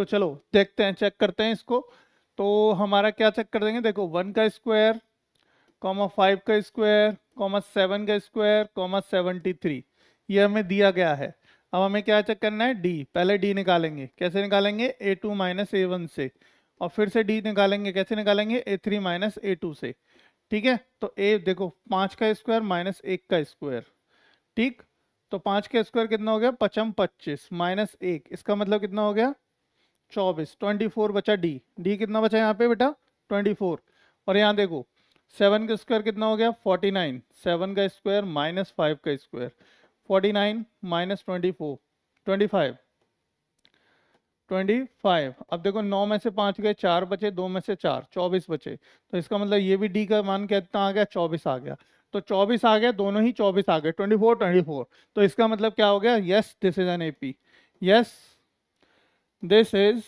तो चलो देखते हैं चेक करते हैं इसको तो हमारा क्या चेक कर देंगे देखो वन का स्क्वायर कॉमा फाइव का स्क्वायर कॉमा सेवन का स्क्वायर कॉमा सेवनटी थ्री ये हमें दिया गया है अब हमें क्या चेक करना है डी पहले डी निकालेंगे कैसे निकालेंगे A two minus A one से और फिर से डी निकालेंगे कैसे निकालेंगे A three minus A two से ठीक है तो ए देखो पाँच का स्क्वायर माइनस एक का स्क्वायर ठीक तो पाँच का स्क्वायर कितना हो गया पचम पच्चीस माइनस एक इसका मतलब कितना हो गया चौबीस ट्वेंटी फोर बचा डी डी कितना बचा यहाँ पे बेटा ट्वेंटी फोर और यहाँ देखो सेवन का स्क्वायर कितना हो गया फोर्टी नाइन सेवन का स्क्वायर माइनस फाइव का square forty nine minus twenty four twenty five twenty five अब देखो नौ में से पाँच गए चार बचे दो में से चार चौबीस बचे तो इसका मतलब ये भी डी का मान कितना आ गया चौबीस आ गया तो 24 आ गया दोनों ही 24 आ गए 24 24 तो इसका मतलब क्या हो गया yes this is an AP yes this is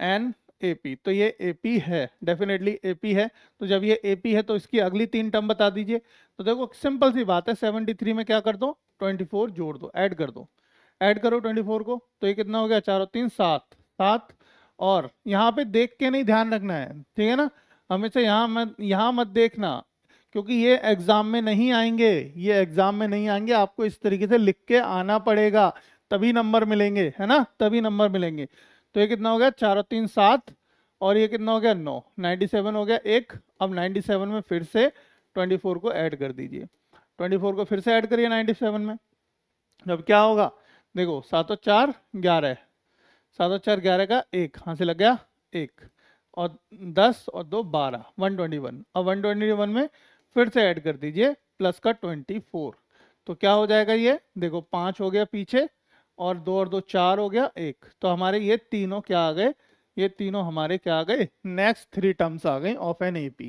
an AP तो ये एपी है डेफिनेटली एपी है तो जब ये एपी है तो इसकी अगली तीन टर्म बता दीजिए तो देखो सिंपल सी बात है 73 में क्या कर दो 24 जोड़ दो ऐड कर दो ऐड करो 24 को तो ये कितना हो गया चारों तीन सात सात और यहाँ पे देख के नहीं ध्यान रखना है ठीक है ना हमेशा यहाँ मत यहाँ मत देखना क्योंकि ये एग्जाम में नहीं आएंगे ये एग्जाम में नहीं आएंगे आपको इस तरीके से लिख के आना पड़ेगा तभी नंबर मिलेंगे है ना तभी नंबर मिलेंगे तो ये कितना हो गया चार तीन सात और ये कितना हो गया नौ नाइन्टी सेवन हो गया एक अब नाइन्टी सेवन में फिर से ट्वेंटी फोर को ऐड कर दीजिए ट्वेंटी फोर को फिर से ऐड करिए नाइन्टी सेवन में जब तो क्या होगा देखो सात और चार ग्यारह सात और चार ग्यारह का एक हाँ से लग गया एक और दस और दो बारह वन ट्वेंटी वन और वन ट्वेंटी वन में फिर से ऐड कर दीजिए प्लस का ट्वेंटी फोर तो क्या हो जाएगा ये देखो पाँच हो गया पीछे और दो और दो चार हो गया एक तो हमारे ये तीनों क्या आ गए ये तीनों हमारे क्या आ गए नेक्स्ट थ्री टर्म्स आ गए ऑफ एन एपी